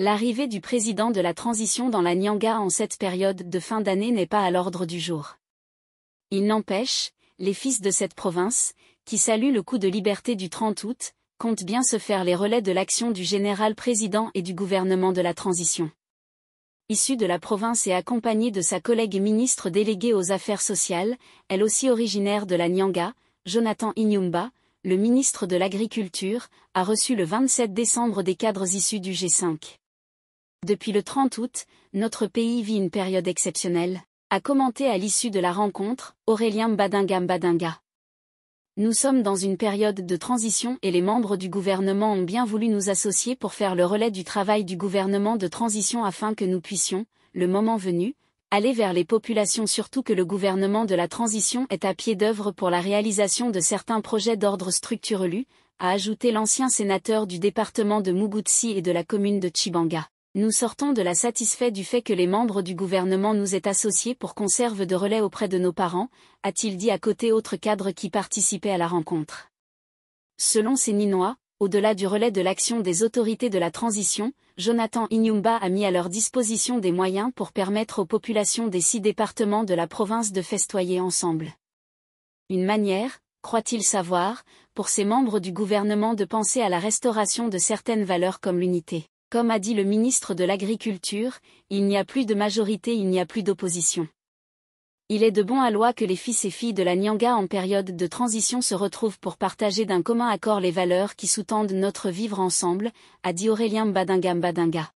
L'arrivée du président de la transition dans la Nyanga en cette période de fin d'année n'est pas à l'ordre du jour. Il n'empêche, les fils de cette province, qui saluent le coup de liberté du 30 août, comptent bien se faire les relais de l'action du général président et du gouvernement de la transition. Issue de la province et accompagnée de sa collègue ministre déléguée aux Affaires sociales, elle aussi originaire de la Nyanga, Jonathan Inyumba, le ministre de l'Agriculture, a reçu le 27 décembre des cadres issus du G5. Depuis le 30 août, notre pays vit une période exceptionnelle, a commenté à l'issue de la rencontre Aurélien badinga Badinga. Nous sommes dans une période de transition et les membres du gouvernement ont bien voulu nous associer pour faire le relais du travail du gouvernement de transition afin que nous puissions, le moment venu, aller vers les populations surtout que le gouvernement de la transition est à pied d'œuvre pour la réalisation de certains projets d'ordre structurelus, a ajouté l'ancien sénateur du département de Mugutsi et de la commune de Chibanga. Nous sortons de la satisfait du fait que les membres du gouvernement nous aient associés pour conserve de relais auprès de nos parents, a-t-il dit à côté autres cadres qui participaient à la rencontre. Selon ces Ninois, au-delà du relais de l'action des autorités de la transition, Jonathan Inyumba a mis à leur disposition des moyens pour permettre aux populations des six départements de la province de festoyer ensemble. Une manière, croit-il savoir, pour ces membres du gouvernement de penser à la restauration de certaines valeurs comme l'unité. Comme a dit le ministre de l'Agriculture, il n'y a plus de majorité, il n'y a plus d'opposition. Il est de bon à loi que les fils et filles de la Nyanga en période de transition se retrouvent pour partager d'un commun accord les valeurs qui sous-tendent notre vivre ensemble, a dit Aurélien Mbadinga Mbadinga.